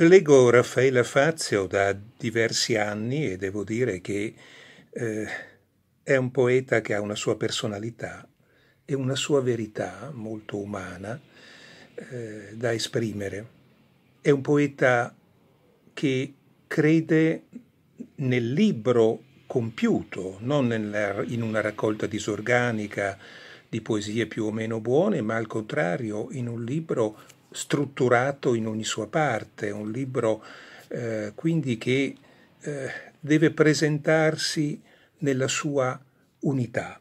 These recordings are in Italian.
Leggo Raffaella Fazio da diversi anni e devo dire che eh, è un poeta che ha una sua personalità e una sua verità molto umana eh, da esprimere. È un poeta che crede nel libro compiuto, non nella, in una raccolta disorganica di poesie più o meno buone, ma al contrario in un libro strutturato in ogni sua parte, un libro eh, quindi che eh, deve presentarsi nella sua unità.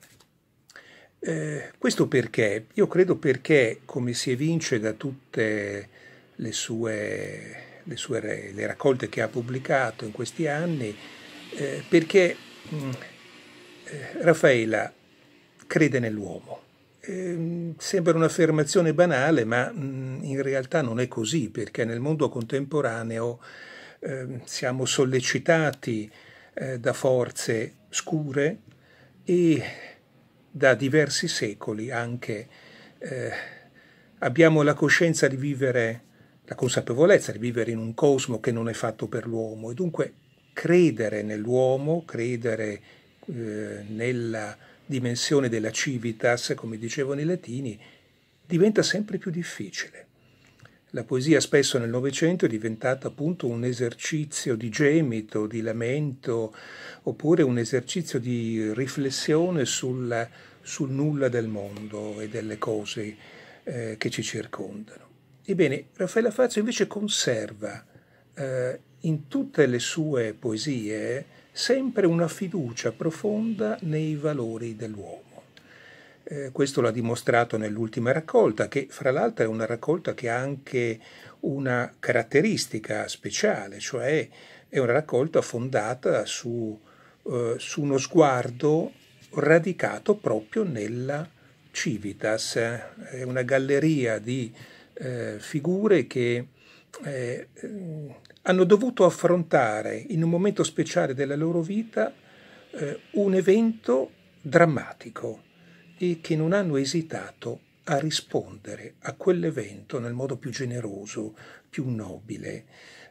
Eh, questo perché? Io credo perché, come si evince da tutte le sue, le sue le raccolte che ha pubblicato in questi anni, eh, perché mh, mm, eh, Raffaella crede nell'uomo Ehm, sembra un'affermazione banale, ma mm, in realtà non è così, perché nel mondo contemporaneo ehm, siamo sollecitati eh, da forze scure e da diversi secoli anche eh, abbiamo la coscienza di vivere, la consapevolezza di vivere in un cosmo che non è fatto per l'uomo e dunque credere nell'uomo, credere eh, nella dimensione della civitas, come dicevano i latini, diventa sempre più difficile. La poesia spesso nel Novecento è diventata appunto un esercizio di gemito, di lamento, oppure un esercizio di riflessione sul, sul nulla del mondo e delle cose eh, che ci circondano. Ebbene, Raffaella Fazio invece conserva eh, in tutte le sue poesie sempre una fiducia profonda nei valori dell'uomo. Eh, questo l'ha dimostrato nell'ultima raccolta, che fra l'altro è una raccolta che ha anche una caratteristica speciale, cioè è una raccolta fondata su, eh, su uno sguardo radicato proprio nella civitas, è una galleria di eh, figure che eh, hanno dovuto affrontare in un momento speciale della loro vita eh, un evento drammatico e che non hanno esitato a rispondere a quell'evento nel modo più generoso, più nobile,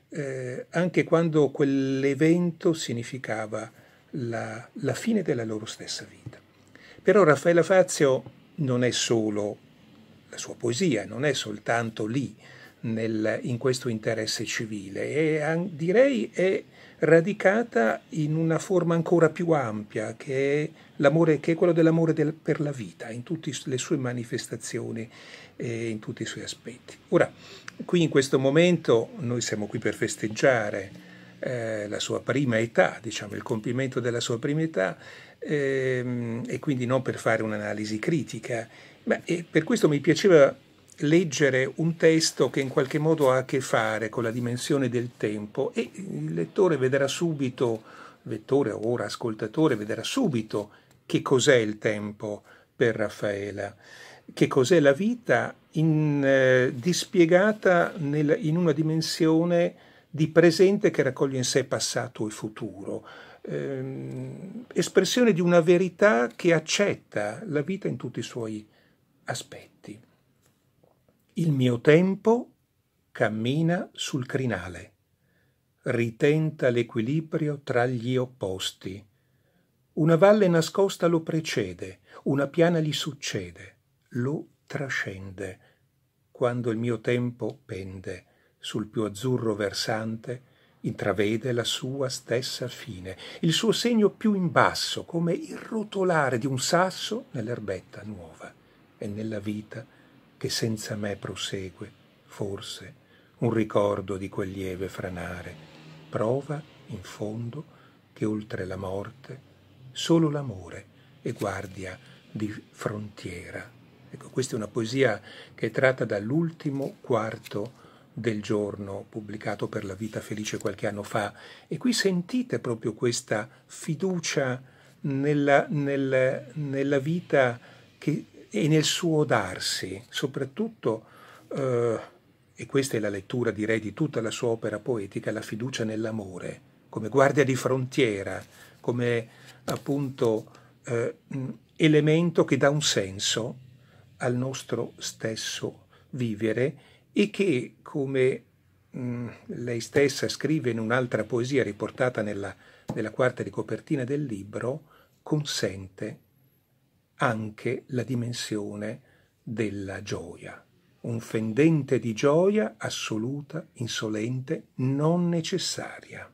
eh, anche quando quell'evento significava la, la fine della loro stessa vita. Però Raffaella Fazio non è solo la sua poesia, non è soltanto lì, nel, in questo interesse civile e direi è radicata in una forma ancora più ampia che è, che è quello dell'amore del, per la vita, in tutte le sue manifestazioni e in tutti i suoi aspetti. Ora, qui in questo momento noi siamo qui per festeggiare eh, la sua prima età, diciamo il compimento della sua prima età ehm, e quindi non per fare un'analisi critica. Ma, per questo mi piaceva leggere un testo che in qualche modo ha a che fare con la dimensione del tempo e il lettore vedrà subito, lettore o ora ascoltatore, vedrà subito che cos'è il tempo per Raffaela, che cos'è la vita in, eh, dispiegata nel, in una dimensione di presente che raccoglie in sé passato e futuro, ehm, espressione di una verità che accetta la vita in tutti i suoi aspetti. Il mio tempo cammina sul crinale, ritenta l'equilibrio tra gli opposti. Una valle nascosta lo precede, una piana gli succede, lo trascende, quando il mio tempo pende sul più azzurro versante, intravede la sua stessa fine, il suo segno più in basso, come il rotolare di un sasso nell'erbetta nuova e nella vita che senza me prosegue, forse, un ricordo di quel lieve franare, prova, in fondo, che oltre la morte, solo l'amore è guardia di frontiera. Ecco, questa è una poesia che è tratta dall'ultimo quarto del giorno pubblicato per La vita felice qualche anno fa e qui sentite proprio questa fiducia nella, nel, nella vita che e nel suo darsi, soprattutto, eh, e questa è la lettura direi di tutta la sua opera poetica, la fiducia nell'amore, come guardia di frontiera, come appunto eh, elemento che dà un senso al nostro stesso vivere e che, come mh, lei stessa scrive in un'altra poesia riportata nella, nella quarta di copertina del libro, consente anche la dimensione della gioia, un fendente di gioia assoluta, insolente, non necessaria.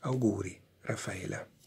Auguri, Raffaela.